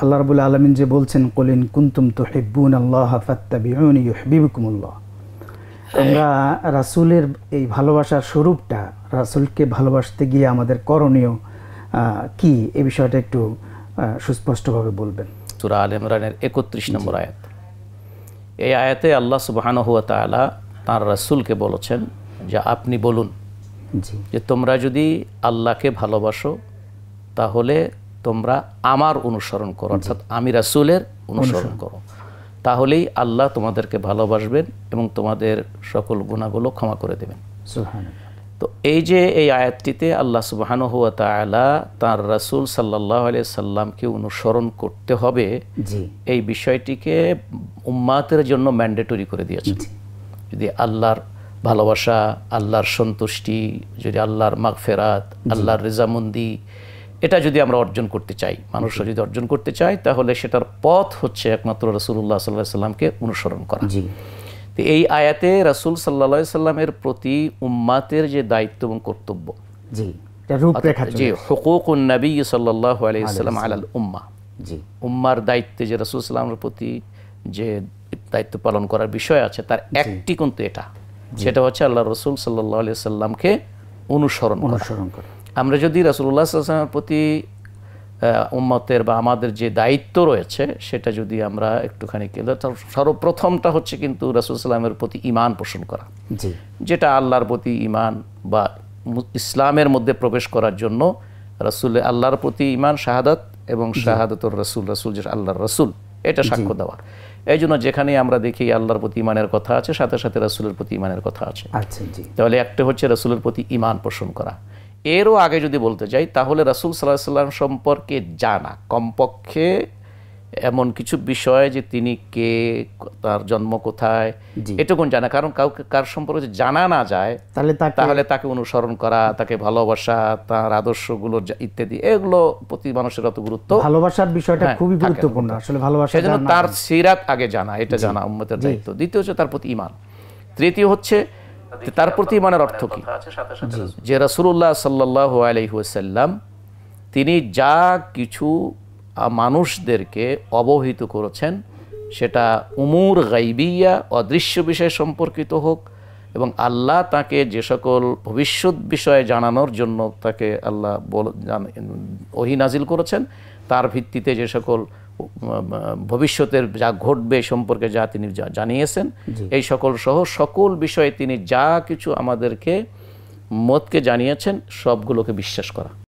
আল্লাহ রবুল আলমিন যে বলছেন কলিন কুন্তুম তো হেব্বুন আল্লাহ ফাত্তাবিউনিবিবকুমুল্লাহ হ্যাঁ। আমরা রাসুলের এই ভালোবাসার স্বরূপটা রাসুলকে ভালোবাসতে গিয়ে আমাদের করণীয় কি এ বিষয়টা একটু সুস্পষ্টভাবে বলবেন সুরা আল ইমরানের একত্রিশ নম্বর আয়াত এই আয়াতে আল্লাহ সুবাহানহুয়া তালা তাঁর রাসুলকে বলেছেন যে আপনি বলুন যে তোমরা যদি আল্লাহকে ভালোবাসো তাহলে তোমরা আমার অনুসরণ করো অর্থাৎ আমি রাসুলের অনুসরণ করো তাহলেই আল্লাহ তোমাদেরকে ভালোবাসবেন এবং তোমাদের সকল গুণাগুলো ক্ষমা করে দেবেন তো এই যে এই আয়াতটিতে আল্লাহ সুবাহান হুয়া তালা তার রাসুল সাল্লাহ আলিয়া সাল্লামকে অনুসরণ করতে হবে এই বিষয়টিকে উম্মাতের জন্য ম্যান্ডেটরি করে দিয়েছে যদি আল্লাহর ভালোবাসা আল্লাহর সন্তুষ্টি যদি আল্লাহর মাগফেরাত আল্লাহর রেজামন্দি এটা যদি আমরা অর্জন করতে চাই মানুষরা যদি অর্জন করতে চাই তাহলে সেটার পথ হচ্ছে একমাত্র রসুল্লাহ সাল্লাহ সাল্লামকে অনুসরণ করা জি তো এই আয়াতে রাসুল সাল্লা সাল্লামের প্রতি উম্মাতের যে দায়িত্ব এবং কর্তব্য জি হকুক নবী সাল্লাহ আলাইসাল্লাম আলাল উম্মা জি উম্মার দায়িত্বে যে রাসুল সাল্লামের প্রতি যে দায়িত্ব পালন করার বিষয় আছে তার একটি কিন্তু এটা সেটা হচ্ছে আল্লাহ রসুল সাল্লাহ আলিয়া সাল্লামকে অনুসরণ অনুসরণ করা আমরা যদি রাসুল্লাহ আসলামের প্রতি উম্মতের বা আমাদের যে দায়িত্ব রয়েছে সেটা যদি আমরা একটুখানি সর্বপ্রথমটা হচ্ছে কিন্তু রাসুলসাল্লামের প্রতি ইমান পোষণ করা যেটা আল্লাহর প্রতি ইমান বা ইসলামের মধ্যে প্রবেশ করার জন্য রাসুল আল্লাহর প্রতি ইমান শাহাদাত এবং শাহাদাতুর রাসুল রাসুল যে আল্লাহর রাসুল এটা সাক্ষ্য দেওয়া এই জন্য যেখানে আমরা দেখি আল্লাহর প্রতি ইমানের কথা আছে সাথে সাথে রাসুলের প্রতি ইমানের কথা আছে আচ্ছা, তাহলে একটা হচ্ছে রাসুলের প্রতি ইমান পোষণ করা এরও আগে যদি বলতে চাই তাহলে রাসুল সাল্লাহ সাল্লাম সম্পর্কে জানা কমপক্ষে এমন কিছু বিষয় যে তিনি কে তার জন্ম কোথায় এটুকু জানা কারণ কাউকে কার সম্পর্কে জানা না যায় তাহলে তাহলে তাকে অনুসরণ করা তাকে ভালোবাসা তার আদর্শগুলো ইত্যাদি এগুলো প্রতি মানুষের অত গুরুত্ব ভালোবাসার বিষয়টা হ্যাঁ, খুবই গুরুত্বপূর্ণ আসলে ভালোবাসা সেজন্য তার সিরাত আগে জানা এটা জানা উম্মতের দায়িত্ব দ্বিতীয় হচ্ছে তার প্রতি ইমান তৃতীয় হচ্ছে তার প্রতি ইমানের অর্থ কি যে রাসুল্লাহ সাল্লাহ আলহিহাসাল্লাম তিনি যা কিছু মানুষদেরকে অবহিত করেছেন সেটা উমুর গাইবিয়া অদৃশ্য বিষয় সম্পর্কিত হোক এবং আল্লাহ তাকে যে সকল ভবিষ্যৎ বিষয়ে জানানোর জন্য তাকে আল্লাহ বল ওহি নাজিল করেছেন তার ভিত্তিতে যে সকল ভবিষ্যতের যা ঘটবে সম্পর্কে যা তিনি জানিয়েছেন এই সকল সহ সকল বিষয়ে তিনি যা কিছু আমাদেরকে মতকে জানিয়েছেন সবগুলোকে বিশ্বাস করা